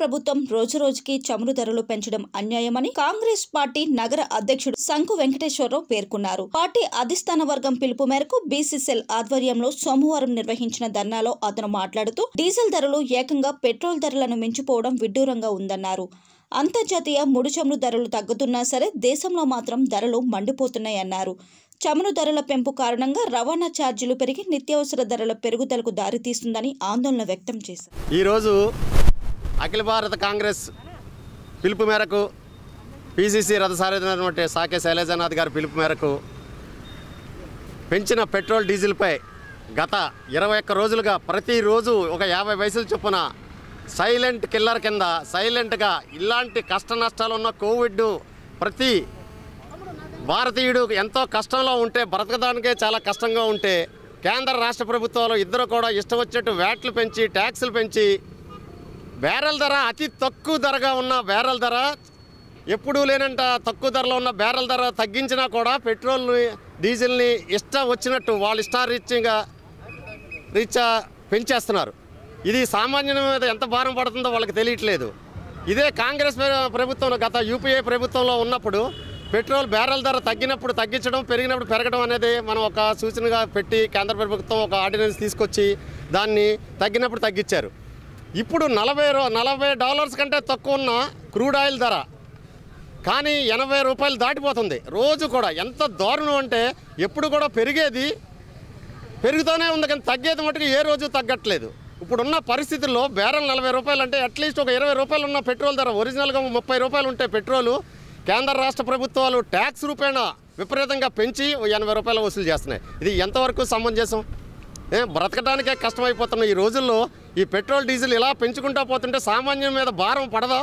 ప్రభుత్వం రోజురోజుకి చమురు ధరలు పెంచడం అన్యాయమని కాంగ్రెస్ పార్టీ నగర అధ్యక్షుడు శంకు వెంకటేశ్వరరావు పేర్కొన్నారు పార్టీ అధిష్టాన వర్గం పిలుపు మేరకు బీసీసీఎల్ ఆధ్వర్యంలో సోమవారం నిర్వహించిన ధర్నాలో అతను మాట్లాడుతూ డీజిల్ ధరలు ఏకంగా పెట్రోల్ ధరలను మించిపోవడం విడ్డూరంగా ఉందన్నారు అంతర్జాతీయ ముడి చమురు ధరలు తగ్గుతున్నా సరే దేశంలో మాత్రం ధరలు మండిపోతున్నాయన్నారు చమురు ధరల పెంపు కారణంగా రవాణా ఛార్జీలు పెరిగి నిత్యావసర ధరల పెరుగుదలకు దారితీస్తుందని ఆందోళన వ్యక్తం చేశారు ఈరోజు అఖిల భారత కాంగ్రెస్ పిలుపు మేరకు పీసీసీ రథసారైనటువంటి సాకే శైలజనాథ్ గారి పిలుపు మేరకు పెంచిన పెట్రోల్ డీజిల్పై గత ఇరవై ఒక్క రోజులుగా ప్రతిరోజు ఒక యాభై వయసుల చొప్పున సైలెంట్ కిల్లర్ కింద సైలెంట్గా ఇలాంటి కష్ట నష్టాలు ఉన్న కోవిడ్ ప్రతి భారతీయుడు ఎంతో కష్టంలో ఉంటే బ్రతకడానికే చాలా కష్టంగా ఉంటే కేంద్ర రాష్ట్ర ప్రభుత్వాలు ఇద్దరు కూడా ఇష్టం వచ్చేట్టు వ్యాట్లు పెంచి ట్యాక్సులు పెంచి బ్యారల్ ధర అతి తక్కువ ధరగా ఉన్న బ్యారల్ ధర ఎప్పుడూ లేనంట తక్కువ ధరలో ఉన్న బ్యారల్ ధర తగ్గించినా కూడా పెట్రోల్ని డీజిల్ని ఇష్టం వచ్చినట్టు వాళ్ళు రీచ్గా రీత్యా పెంచేస్తున్నారు ఇది సామాన్యుల మీద ఎంత భారం పడుతుందో వాళ్ళకి తెలియట్లేదు ఇదే కాంగ్రెస్ ప్రభుత్వంలో గత యూపీఏ ప్రభుత్వంలో ఉన్నప్పుడు పెట్రోల్ బ్యారల్ ధర తగ్గినప్పుడు తగ్గించడం పెరిగినప్పుడు పెరగడం అనేది మనం ఒక సూచనగా పెట్టి కేంద్ర ప్రభుత్వం ఒక ఆర్డినెన్స్ తీసుకొచ్చి దాన్ని తగ్గినప్పుడు తగ్గించారు ఇప్పుడు నలభై నలభై డాలర్స్ కంటే తక్కువ ఉన్న క్రూడ్ ఆయిల్ ధర కానీ ఎనభై రూపాయలు దాటిపోతుంది రోజు కూడా ఎంత దారుణం అంటే ఎప్పుడు కూడా పెరిగేది పెరుగుతూనే ఉంది కానీ తగ్గేది మటుకు ఏ రోజు తగ్గట్లేదు ఇప్పుడున్న పరిస్థితుల్లో బేరం నలభై రూపాయలు అంటే అట్లీస్ట్ ఒక ఇరవై రూపాయలు ఉన్న పెట్రోల్ ధర ఒరిజినల్గా ముప్పై రూపాయలు ఉంటే పెట్రోలు కేంద్ర రాష్ట్ర ప్రభుత్వాలు ట్యాక్స్ రూపేణ విపరీతంగా పెంచి ఎనభై రూపాయలు వసూలు చేస్తున్నాయి ఇది ఎంతవరకు సమంజసం బ్రతకడానికే కష్టమైపోతున్న ఈ రోజుల్లో ఈ పెట్రోల్ డీజిల్ ఇలా పెంచుకుంటా పోతుంటే సామాన్యం మీద భారం పడదా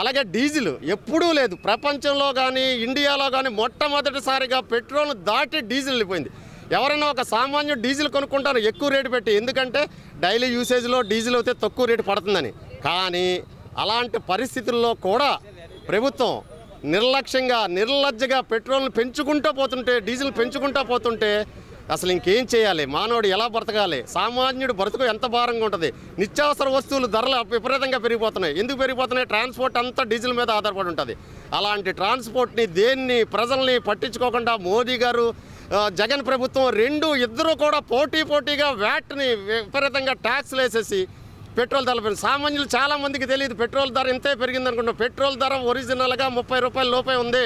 అలాగే డీజిల్ ఎప్పుడూ లేదు ప్రపంచంలో కానీ ఇండియాలో కానీ మొట్టమొదటిసారిగా పెట్రోల్ను దాటి డీజిల్ వెళ్ళిపోయింది ఎవరైనా ఒక సామాన్యం డీజిల్ కొనుక్కుంటారు ఎక్కువ రేటు పెట్టి ఎందుకంటే డైలీ యూసేజ్లో డీజిల్ అయితే తక్కువ రేటు పడుతుందని కానీ అలాంటి పరిస్థితుల్లో కూడా ప్రభుత్వం నిర్లక్ష్యంగా నిర్లజ్జగా పెట్రోల్ని పెంచుకుంటూ పోతుంటే డీజిల్ పెంచుకుంటూ పోతుంటే అసలు ఇంకేం చేయాలి మానవుడు ఎలా బ్రతకాలి సామాన్యుడు బ్రతుకు ఎంత భారంగా ఉంటుంది నిత్యావసర వస్తువులు ధరలు విపరీతంగా పెరిగిపోతున్నాయి ఎందుకు పెరిగిపోతున్నాయి ట్రాన్స్పోర్ట్ అంతా డీజిల్ మీద ఆధారపడి ఉంటుంది అలాంటి ట్రాన్స్పోర్ట్ని దేన్ని ప్రజల్ని పట్టించుకోకుండా మోదీ గారు జగన్ ప్రభుత్వం రెండు ఇద్దరు కూడా పోటీ పోటీగా వ్యాట్ని విపరీతంగా ట్యాక్స్లు వేసేసి పెట్రోల్ ధరలు పెరిగింది సామాన్యులు చాలామందికి తెలియదు పెట్రోల్ ధర ఇంతే పెరిగింది అనుకుంటున్నాం పెట్రోల్ ధర ఒరిజినల్గా ముప్పై రూపాయల లోపే ఉంది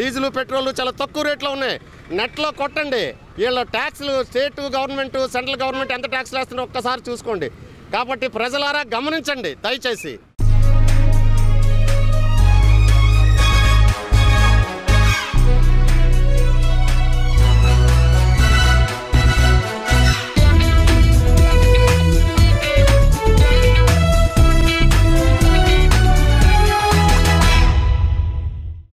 డీజిల్ పెట్రోల్ చాలా తక్కువ రేట్లో ఉన్నాయి నెట్లో కొట్టండి వీళ్ళ ట్యాక్స్లు స్టేట్ గవర్నమెంట్ సెంట్రల్ గవర్నమెంట్ ఎంత ట్యాక్స్లు వేస్తుందో ఒక్కసారి చూసుకోండి కాబట్టి ప్రజలారా గమనించండి దయచేసి